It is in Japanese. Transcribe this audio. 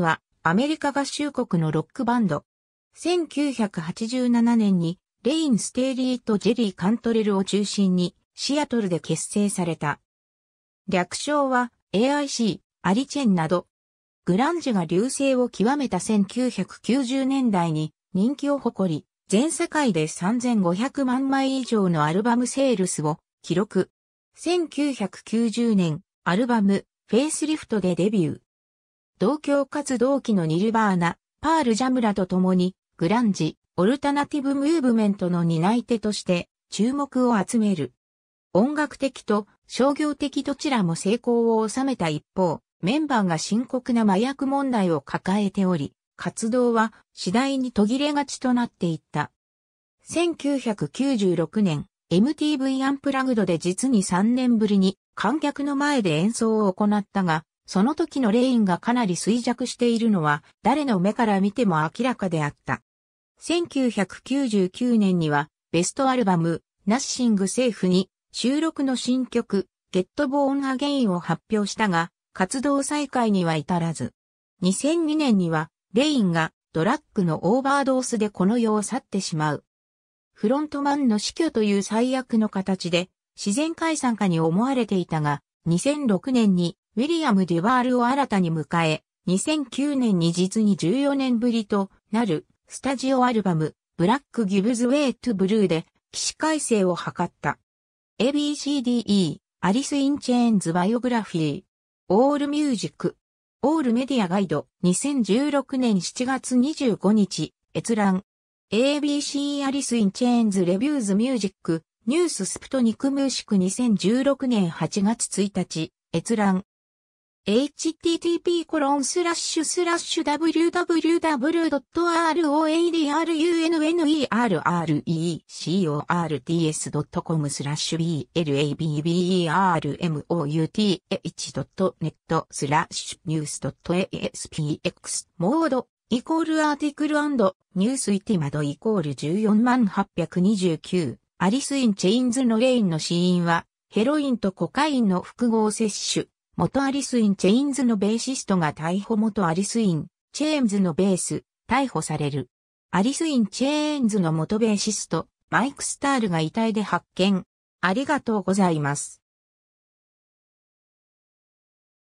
はアメリカ合衆国のロックバンド。1987年にレイン・ステーリーとジェリー・カントレルを中心にシアトルで結成された。略称は AIC、アリチェンなど。グランジが流星を極めた1990年代に人気を誇り、全世界で3500万枚以上のアルバムセールスを記録。1990年、アルバム、フェイスリフトでデビュー。同郷かつ同期のニルバーナ、パール・ジャムラと共に、グランジ、オルタナティブ・ムーブメントの担い手として、注目を集める。音楽的と商業的どちらも成功を収めた一方、メンバーが深刻な麻薬問題を抱えており、活動は次第に途切れがちとなっていった。1996年、MTV アンプラグドで実に3年ぶりに観客の前で演奏を行ったが、その時のレインがかなり衰弱しているのは誰の目から見ても明らかであった。1999年にはベストアルバムナッシングセーフに収録の新曲ゲットボーンアゲインを発表したが活動再開には至らず。2002年にはレインがドラッグのオーバードースでこの世を去ってしまう。フロントマンの死去という最悪の形で自然解散化に思われていたが2006年にウィリアム・デュワールを新たに迎え、2009年に実に14年ぶりとなるスタジオアルバム、ブラック・ギブズ・ウェイ・トゥ・ブルーで起死回生を図った。ABCDE、アリス・イン・チェーンズ・バイオグラフィー、オール・ミュージック、オール・メディア・ガイド、2016年7月25日、閲覧。ABC アリス・イン・チェーンズ・レビューズ・ミュージック、ニュース・スプトニク・ムーシク2016年8月1日、閲覧。http://www.roadunnerrecords.com スラッシュ b l a b b e r m o u t h n e t スラッシュニュース .aspx モードイコールアーティクルニュースイティマドイコール14829アリスインチェインズのレインの死因はヘロインとコカインの複合摂取元アリスイン・チェインズのベーシストが逮捕元アリスイン・チェーンズのベース、逮捕される。アリスイン・チェーンズの元ベーシスト、マイク・スタールが遺体で発見。ありがとうございます。